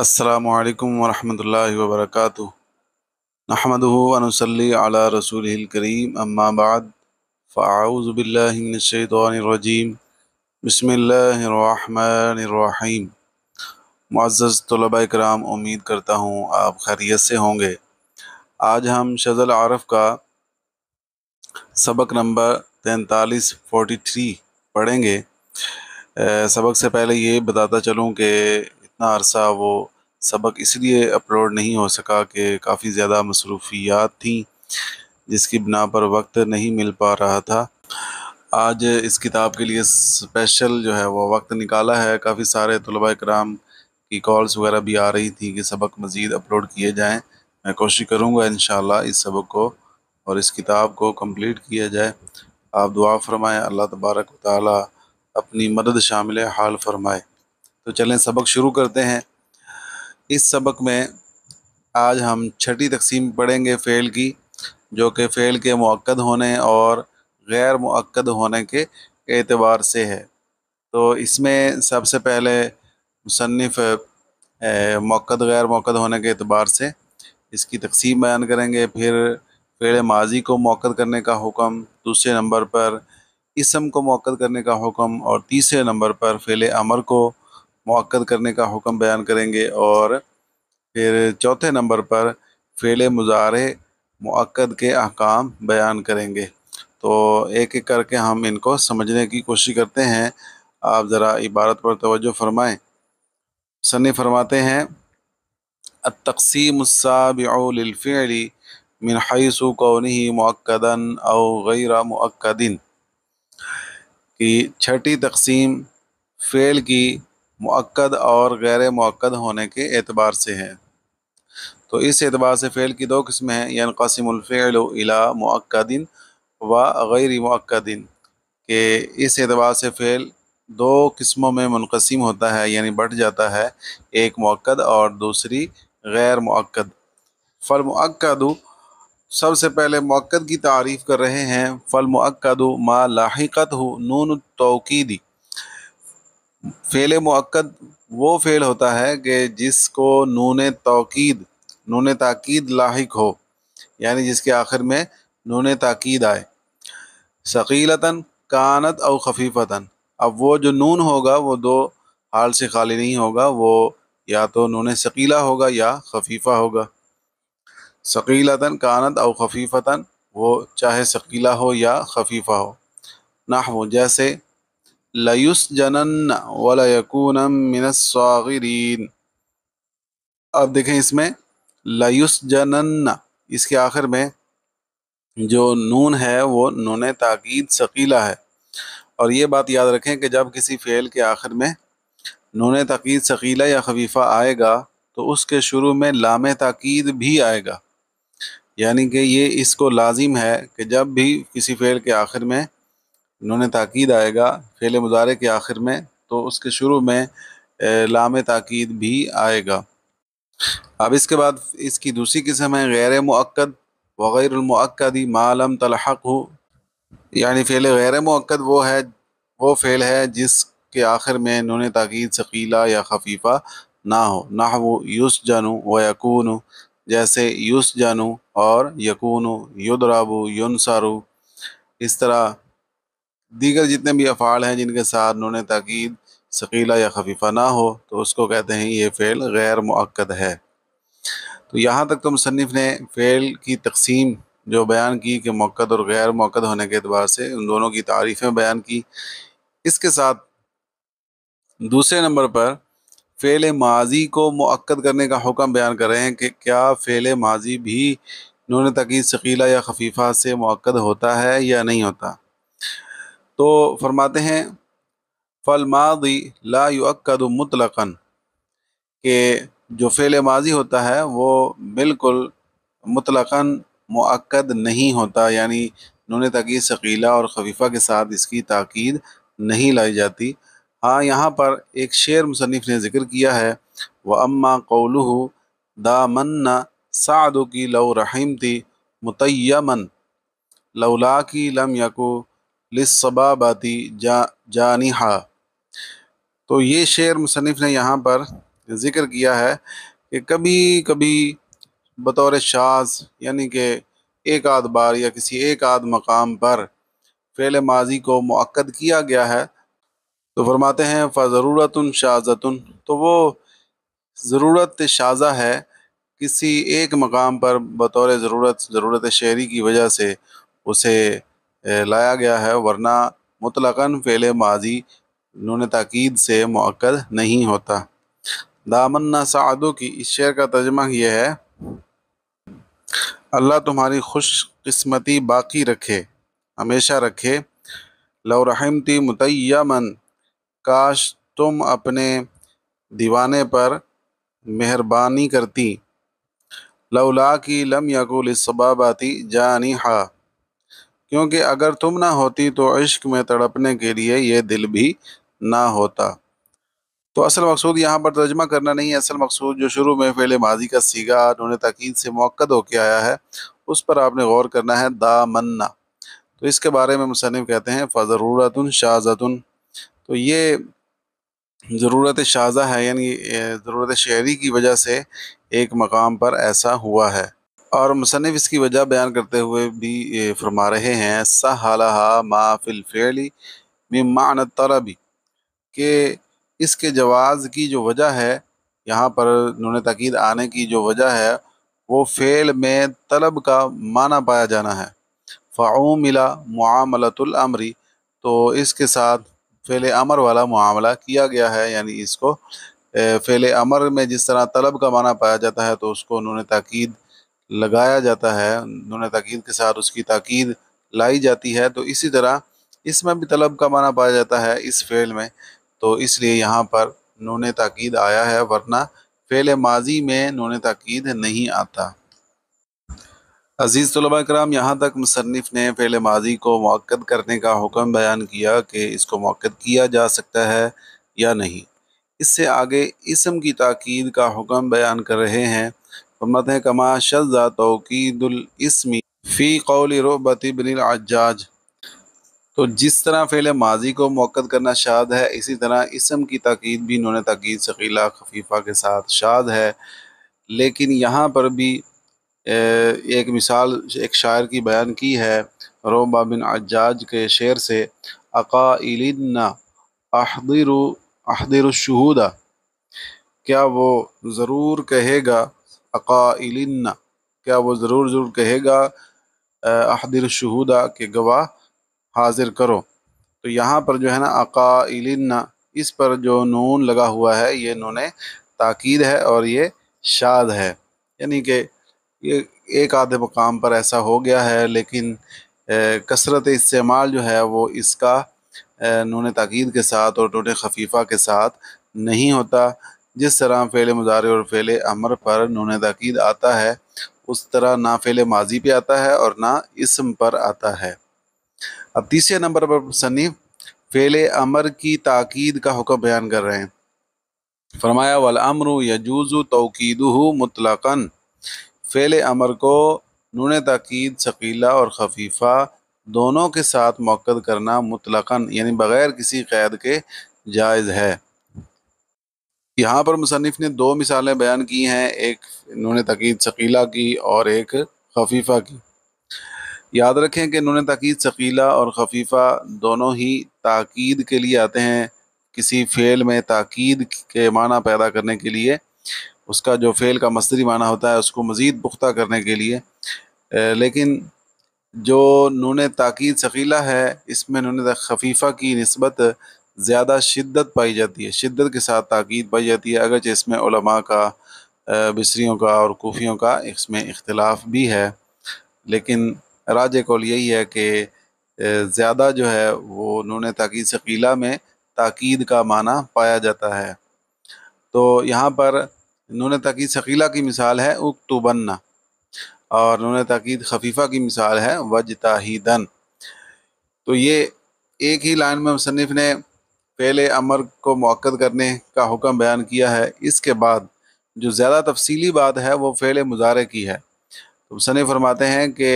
السلام علیکم ورحمۃ اللہ وبرکاتہ نحمد ونسلی علی رسول الکریم اما بعد فاعوذ باللہ من الشیطان الرجیم بسم اللہ الرحمن الرحیم معزز طلباء کرام امید کرتا ہوں آپ خیریت سے ہوں گے آج ہم شز العارف کا سبق نمبر تینتالیس فورٹی تھری پڑھیں گے سبق سے پہلے یہ بتاتا چلوں کہ اتنا عرصہ وہ سبق اس لیے اپلوڈ نہیں ہو سکا کہ کافی زیادہ مصروفیات تھیں جس کی بنا پر وقت نہیں مل پا رہا تھا آج اس کتاب کے لیے اسپیشل جو ہے وہ وقت نکالا ہے کافی سارے طلباء کرام کی کالس وغیرہ بھی آ رہی تھیں کہ سبق مزید اپلوڈ کیے جائیں میں کوشش کروں گا انشاءاللہ اس سبق کو اور اس کتاب کو کمپلیٹ کیا جائے آپ دعا فرمائیں اللہ تبارک و تعالیٰ اپنی مدد شامل حال فرمائے تو چلیں سبق شروع کرتے ہیں اس سبق میں آج ہم چھٹی تقسیم پڑھیں گے فعل کی جو کہ فعل کے موقد ہونے اور غیر موقد ہونے کے اعتبار سے ہے تو اس میں سب سے پہلے مصنف موقد موقع موقد ہونے کے اعتبار سے اس کی تقسیم بیان کریں گے پھر فعل ماضی کو موقع کرنے کا حکم دوسرے نمبر پر اسم کو موقع کرنے کا حکم اور تیسرے نمبر پر فعل امر کو مؤد کرنے کا حکم بیان کریں گے اور پھر چوتھے نمبر پر فعل مظاہرے معقد کے احکام بیان کریں گے تو ایک ایک کر کے ہم ان کو سمجھنے کی کوشش کرتے ہیں آپ ذرا عبارت پر توجہ فرمائیں سنی فرماتے ہیں تقسیم السابع للفعل من حیث سو کو نہیں او غیر معن کی چھٹی تقسیم فعل کی معقد اور غیر معقد ہونے کے اعتبار سے ہے تو اس اعتبار سے فعل کی دو قسمیں ہیں یعنی قاسم الفعل الی معقد و غیر معقد کہ اس اعتبار سے فعل دو قسموں میں منقسم ہوتا ہے یعنی بٹ جاتا ہے ایک معقد اور دوسری غیر معقد فل معقد سب سے پہلے معقد کی تعریف کر رہے ہیں فل معقد ما لاحقت ہو نون توقیدی فعل معقد وہ فعل ہوتا ہے کہ جس کو نون توقید نون تاکید لاحق ہو یعنی جس کے آخر میں نون تاکید آئے ثقیلتاً کانت او خفیفتاً اب وہ جو نون ہوگا وہ دو حال سے خالی نہیں ہوگا وہ یا تو نون ثقیلا ہوگا یا خفیفہ ہوگا ثقیلتاً کانت او خفیفتاً وہ چاہے ثقیلا ہو یا خفیفہ ہو نہ ہو جیسے لیس جنن ولا من الصاغرین اب دیکھیں اس میں لیس جنن اس کے آخر میں جو نون ہے وہ نون تاکید ثقیلہ ہے اور یہ بات یاد رکھیں کہ جب کسی فعل کے آخر میں نون تاکید ثقیلہ یا خفیفہ آئے گا تو اس کے شروع میں لام تاکید بھی آئے گا یعنی کہ یہ اس کو لازم ہے کہ جب بھی کسی فعل کے آخر میں انہوں تاکید آئے گا فیل مظاہرے کے آخر میں تو اس کے شروع میں لام تاکید بھی آئے گا اب اس کے بعد اس کی دوسری قسم ہے غیر معقد وغیر المعقدی معلم تلحق ہو یعنی فعل غیر معقد وہ ہے وہ فعل ہے جس کے آخر میں انہوں تاکید ثقیلا یا خفیفہ نہ ہو نہ وہ یوس جانو و یقون جیسے یوس جانو اور یقون یدرابو یونسارو اس طرح دیگر جتنے بھی افعال ہیں جن کے ساتھ نون تاکید ثقیلہ یا خفیفہ نہ ہو تو اس کو کہتے ہیں یہ فعل غیر معقد ہے تو یہاں تک تو مصنف نے فعل کی تقسیم جو بیان کی کہ موقد اور غیر موقد ہونے کے اعتبار سے ان دونوں کی تعریفیں بیان کی اس کے ساتھ دوسرے نمبر پر فعل ماضی کو معقد کرنے کا حکم بیان کر رہے ہیں کہ کیا فعل ماضی بھی نون تقید ثقیلہ یا خفیفہ سے معقد ہوتا ہے یا نہیں ہوتا تو فرماتے ہیں فل ماضی لا و مطلقن کہ جو فعل ماضی ہوتا ہے وہ بالکل مطلقن معقد نہیں ہوتا یعنی انہوں نے ثقیلہ ثقیلا اور خفیفہ کے ساتھ اس کی تاکید نہیں لائی جاتی ہاں یہاں پر ایک شعر مصنف نے ذکر کیا ہے وہ اماں کول دامن سعدو کی لو رحیم تھی متیمن لولا کی لم یقو لسبا باتی جا تو یہ شعر مصنف نے یہاں پر ذکر کیا ہے کہ کبھی کبھی بطور شاز یعنی کہ ایک آدھ بار یا کسی ایک آدھ مقام پر فعل ماضی کو معقد کیا گیا ہے تو فرماتے ہیں فضرورت الشازت تو وہ ضرورت شازہ ہے کسی ایک مقام پر بطور ضرورت ضرورت شعری کی وجہ سے اسے لایا گیا ہے ورنہ مطلقاً فعل ماضی نون تاکید سے معقد نہیں ہوتا دامن سعدو کی اس شعر کا تجمہ یہ ہے اللہ تمہاری خوش قسمتی باقی رکھے ہمیشہ رکھے لو رحمتی متیمن کاش تم اپنے دیوانے پر مہربانی کرتی لولا کی لم یقول اسباب جانی ہاں کیونکہ اگر تم نہ ہوتی تو عشق میں تڑپنے کے لیے یہ دل بھی نہ ہوتا تو اصل مقصود یہاں پر ترجمہ کرنا نہیں ہے اصل مقصود جو شروع میں فعل ماضی کا انہوں نے تاکید سے موقع ہو کے آیا ہے اس پر آپ نے غور کرنا ہے دا منا تو اس کے بارے میں مصنف کہتے ہیں فضرورت شاہ تو یہ ضرورت شازہ ہے یعنی ضرورت شعری کی وجہ سے ایک مقام پر ایسا ہوا ہے اور مصنف اس کی وجہ بیان کرتے ہوئے بھی فرما رہے ہیں سہلہ ما فی الفعلی میں معن طلبی کہ اس کے جواز کی جو وجہ ہے یہاں پر نون تاکید آنے کی جو وجہ ہے وہ فعل میں طلب کا معنی پایا جانا ہے فعوملہ ملا معاملۃ العمری تو اس کے ساتھ فعل امر والا معاملہ کیا گیا ہے یعنی اس کو فعل امر میں جس طرح طلب کا معنی پایا جاتا ہے تو اس کو انہوں نے تاکید لگایا جاتا ہے نون تاکید کے ساتھ اس کی تاکید لائی جاتی ہے تو اسی طرح اس میں بھی طلب کا معنی پایا جاتا ہے اس فعل میں تو اس لیے یہاں پر نون تاکید آیا ہے ورنہ فعل ماضی میں نون تاکید نہیں آتا عزیز طلباء کرام یہاں تک مصنف نے فعل ماضی کو موقع کرنے کا حکم بیان کیا کہ اس کو موقع کیا جا سکتا ہے یا نہیں اس سے آگے اسم کی تاکید کا حکم بیان کر رہے ہیں فرماتے ہیں کما توقید الاسمی فی قول رعبت بن العجاج تو جس طرح فعل ماضی کو موقع کرنا شاد ہے اسی طرح اسم کی تاقید بھی انہوں نے تاکید ثقیلہ خفیفہ کے ساتھ شاد ہے لیکن یہاں پر بھی ایک مثال ایک شاعر کی بیان کی ہے روبا بن عجاج کے شعر سے عقاعل احضر الشہودہ کیا وہ ضرور کہے گا اقائلن کیا وہ ضرور ضرور کہے گا احدر شہودہ کہ گواہ حاضر کرو تو یہاں پر جو ہے نا اقائلن اس پر جو نون لگا ہوا ہے یہ نون تاکید ہے اور یہ شاد ہے یعنی کہ یہ ایک آدھے مقام پر ایسا ہو گیا ہے لیکن کثرت استعمال جو ہے وہ اس کا نون تاکید کے ساتھ اور نون خفیفہ کے ساتھ نہیں ہوتا جس طرح فعل مضارع اور فعل امر پر نون تاکید آتا ہے اس طرح نہ فعل ماضی پہ آتا ہے اور نہ اسم پر آتا ہے اب تیسرے نمبر پر سنی فعل امر کی تاکید کا حکم بیان کر رہے ہیں فرمایا والامر یجوز توقیدہ مطلقا فعل امر کو نون تاکید ثقیلہ اور خفیفہ دونوں کے ساتھ موقع کرنا مطلقاً یعنی بغیر کسی قید کے جائز ہے یہاں پر مصنف نے دو مثالیں بیان کی ہیں ایک انہوں نے تقید ثقیلہ کی اور ایک خفیفہ کی یاد رکھیں کہ انہوں نے تقید ثقیلہ اور خفیفہ دونوں ہی تاکید کے لیے آتے ہیں کسی فعل میں تاکید کے معنی پیدا کرنے کے لیے اس کا جو فعل کا مصدری معنی ہوتا ہے اس کو مزید پختہ کرنے کے لیے لیکن جو نون تاکید ثقیلہ ہے اس میں نون خفیفہ کی نسبت زیادہ شدت پائی جاتی ہے شدت کے ساتھ تاکید پائی جاتی ہے اگرچہ اس میں علماء کا بسریوں کا اور کوفیوں کا اس میں اختلاف بھی ہے لیکن راج کول یہی ہے کہ زیادہ جو ہے وہ نون تاکید ثقیلہ میں تاکید کا معنی پایا جاتا ہے تو یہاں پر نون تاکید ثقیلہ کی مثال ہے اکتوبنہ اور نون تاکید خفیفہ کی مثال ہے وجتاہیدن تو یہ ایک ہی لائن میں مصنف نے پہلے امر کو موقع کرنے کا حکم بیان کیا ہے اس کے بعد جو زیادہ تفصیلی بات ہے وہ فعل مظاہرے کی ہے سنی فرماتے ہیں کہ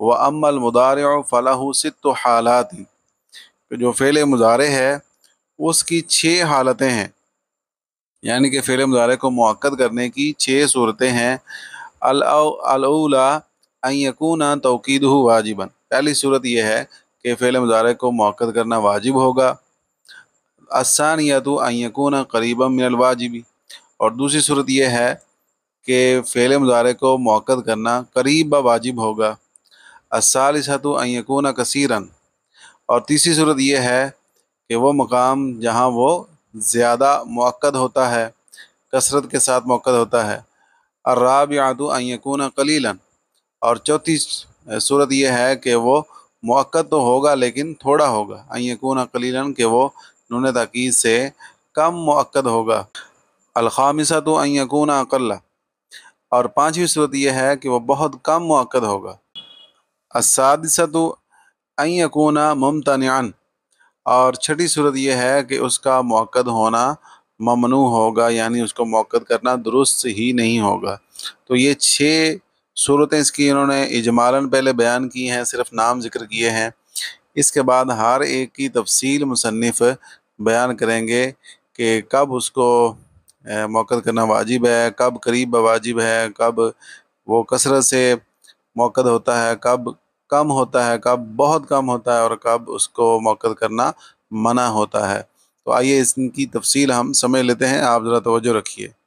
وہ ام المدار فلاح ست و حالات جو فعل مظاہرے ہے اس کی چھ حالتیں ہیں یعنی کہ فعل مظاہرے کو موقع کرنے کی چھ صورتیں ہیں الولا اینکون توقید ہو واجباً پہلی صورت یہ ہے کہ فعل مظاہرے کو موقع کرنا واجب ہوگا آسان یا یقون قریب من الواجبی اور دوسری صورت یہ ہے کہ فعل مظاہرے کو موقع کرنا قریب واجب ہوگا اسالیسا تو یقون کثیرن اور تیسری صورت یہ ہے کہ وہ مقام جہاں وہ زیادہ موقع ہوتا ہے کثرت کے ساتھ موقع ہوتا ہے اور راب یا یقون کلیلاً اور چوتھی صورت یہ ہے کہ وہ موقع تو ہوگا لیکن تھوڑا ہوگا یقون کلیلاً کہ وہ نون تاکید سے کم معقد ہوگا الخامسہ تو ان یکون اقلّہ اور پانچویں صورت یہ ہے کہ وہ بہت کم معقد ہوگا السادسہ تو ان یکون ممتنعن اور چھٹی صورت یہ ہے کہ اس کا موقد ہونا ممنوع ہوگا یعنی اس کو موقد کرنا درست ہی نہیں ہوگا تو یہ چھ صورتیں اس کی انہوں نے اجمالاً پہلے بیان کی ہیں صرف نام ذکر کیے ہیں اس کے بعد ہر ایک کی تفصیل مصنف بیان کریں گے کہ کب اس کو موقع کرنا واجب ہے کب قریب واجب ہے کب وہ کثرت سے موقع ہوتا ہے کب کم ہوتا ہے کب بہت کم ہوتا ہے اور کب اس کو موقع کرنا منع ہوتا ہے تو آئیے اس کی تفصیل ہم سمجھ لیتے ہیں آپ ذرا توجہ رکھیے